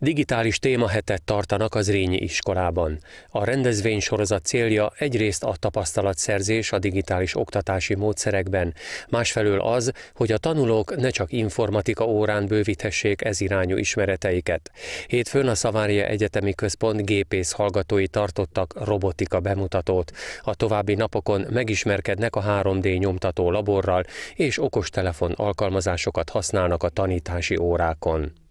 Digitális témahetet tartanak az Rényi iskolában. A rendezvény sorozat célja egyrészt a tapasztalatszerzés a digitális oktatási módszerekben, másfelől az, hogy a tanulók ne csak informatika órán bővíthessék ez irányú ismereteiket. Hétfőn a Szavária Egyetemi Központ gépész hallgatói tartottak robotika bemutatót. A további napokon megismerkednek a 3D nyomtató laborral és okostelefon alkalmazásokat használnak a tanítási órákon.